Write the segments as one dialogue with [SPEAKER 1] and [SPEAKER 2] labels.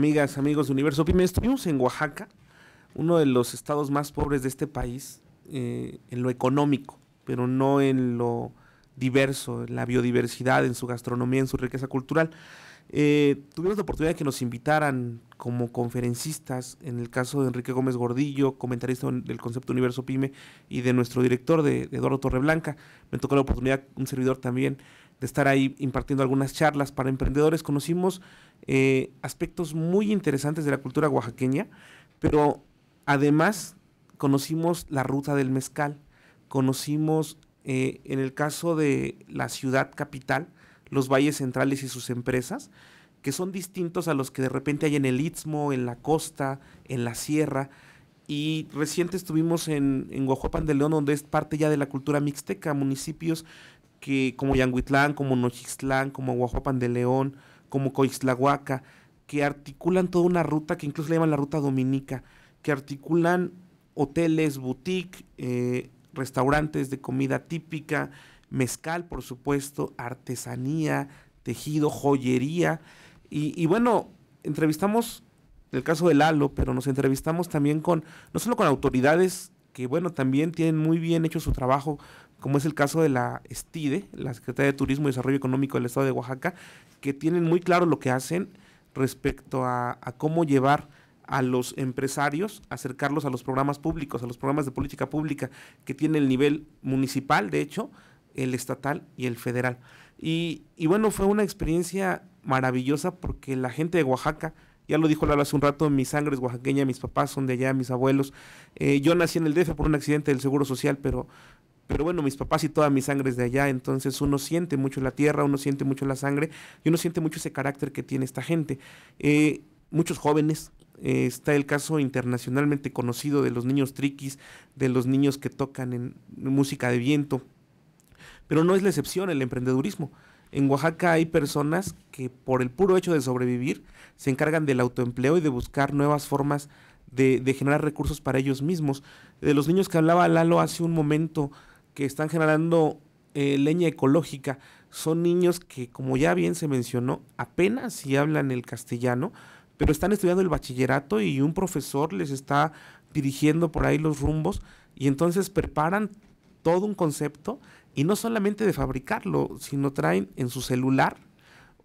[SPEAKER 1] amigas, amigos de Universo Pime, Estuvimos en Oaxaca, uno de los estados más pobres de este país, eh, en lo económico, pero no en lo diverso, en la biodiversidad, en su gastronomía, en su riqueza cultural. Eh, tuvimos la oportunidad de que nos invitaran como conferencistas, en el caso de Enrique Gómez Gordillo, comentarista del concepto Universo Pyme, y de nuestro director, de, Eduardo Torreblanca. Me tocó la oportunidad, un servidor también, de estar ahí impartiendo algunas charlas para emprendedores. Conocimos eh, aspectos muy interesantes de la cultura oaxaqueña, pero además conocimos la ruta del mezcal, conocimos eh, en el caso de la ciudad capital, los valles centrales y sus empresas, que son distintos a los que de repente hay en el Istmo, en la costa, en la sierra. Y reciente estuvimos en, en Guajuapan de León, donde es parte ya de la cultura mixteca, municipios que como Yanguitlán, como Nojixtlán, como Guajuapan de León, como Coixtlahuaca, que articulan toda una ruta que incluso le llaman la ruta dominica, que articulan hoteles, boutique, eh, restaurantes de comida típica, mezcal, por supuesto, artesanía, tejido, joyería. Y, y bueno, entrevistamos el caso del Lalo, pero nos entrevistamos también con, no solo con autoridades que, bueno, también tienen muy bien hecho su trabajo, como es el caso de la STIDE, la Secretaría de Turismo y Desarrollo Económico del Estado de Oaxaca, que tienen muy claro lo que hacen respecto a, a cómo llevar a los empresarios, acercarlos a los programas públicos, a los programas de política pública que tiene el nivel municipal, de hecho, el estatal y el federal. Y, y, bueno, fue una experiencia maravillosa porque la gente de Oaxaca, ya lo dijo Lalo hace un rato, mi sangre es oaxaqueña, mis papás son de allá, mis abuelos. Eh, yo nací en el DF por un accidente del Seguro Social, pero, pero bueno, mis papás y toda mi sangre es de allá, entonces uno siente mucho la tierra, uno siente mucho la sangre y uno siente mucho ese carácter que tiene esta gente. Eh, muchos jóvenes, eh, está el caso internacionalmente conocido de los niños triquis, de los niños que tocan en música de viento, pero no es la excepción el emprendedurismo. En Oaxaca hay personas que por el puro hecho de sobrevivir se encargan del autoempleo y de buscar nuevas formas de, generar recursos para ellos mismos. De los niños que hablaba Lalo hace un momento, que están generando eh, leña ecológica, son niños que, como ya bien se mencionó, apenas si hablan el castellano, pero están estudiando el bachillerato y un profesor les está dirigiendo por ahí los rumbos y entonces preparan todo un concepto y no solamente de fabricarlo, sino traen en su celular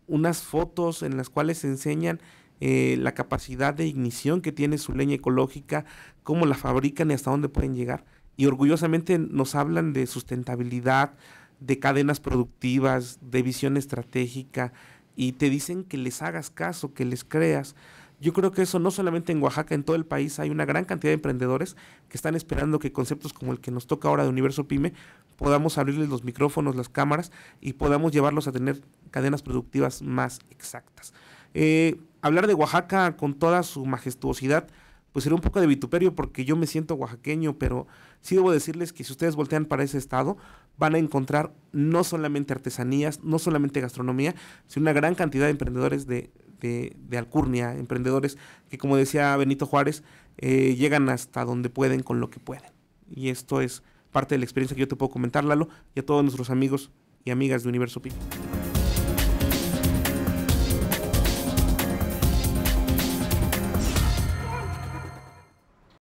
[SPEAKER 1] unas fotos en las cuales enseñan eh, la capacidad de ignición que tiene su leña ecológica, cómo la fabrican y hasta dónde pueden llegar. Y orgullosamente nos hablan de sustentabilidad, de cadenas productivas, de visión estratégica, y te dicen que les hagas caso, que les creas. Yo creo que eso no solamente en Oaxaca, en todo el país hay una gran cantidad de emprendedores que están esperando que conceptos como el que nos toca ahora de Universo Pyme podamos abrirles los micrófonos, las cámaras y podamos llevarlos a tener cadenas productivas más exactas. Eh, hablar de Oaxaca con toda su majestuosidad, pues sería un poco de vituperio porque yo me siento oaxaqueño, pero sí debo decirles que si ustedes voltean para ese estado, van a encontrar no solamente artesanías, no solamente gastronomía, sino una gran cantidad de emprendedores de de, de alcurnia, emprendedores que, como decía Benito Juárez, eh, llegan hasta donde pueden con lo que pueden. Y esto es parte de la experiencia que yo te puedo comentar, Lalo, y a todos nuestros amigos y amigas de Universo Pi.